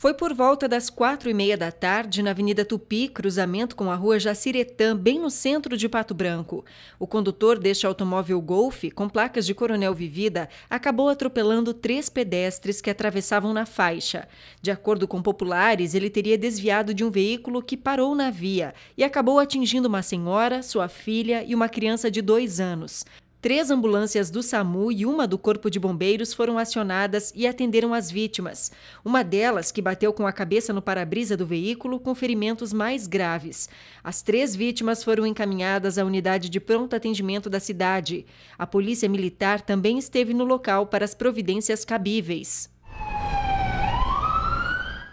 Foi por volta das quatro e meia da tarde na Avenida Tupi, cruzamento com a Rua Jaciretã, bem no centro de Pato Branco. O condutor deste automóvel Golf, com placas de Coronel Vivida, acabou atropelando três pedestres que atravessavam na faixa. De acordo com populares, ele teria desviado de um veículo que parou na via e acabou atingindo uma senhora, sua filha e uma criança de dois anos. Três ambulâncias do SAMU e uma do Corpo de Bombeiros foram acionadas e atenderam as vítimas. Uma delas, que bateu com a cabeça no para-brisa do veículo, com ferimentos mais graves. As três vítimas foram encaminhadas à unidade de pronto atendimento da cidade. A Polícia Militar também esteve no local para as providências cabíveis.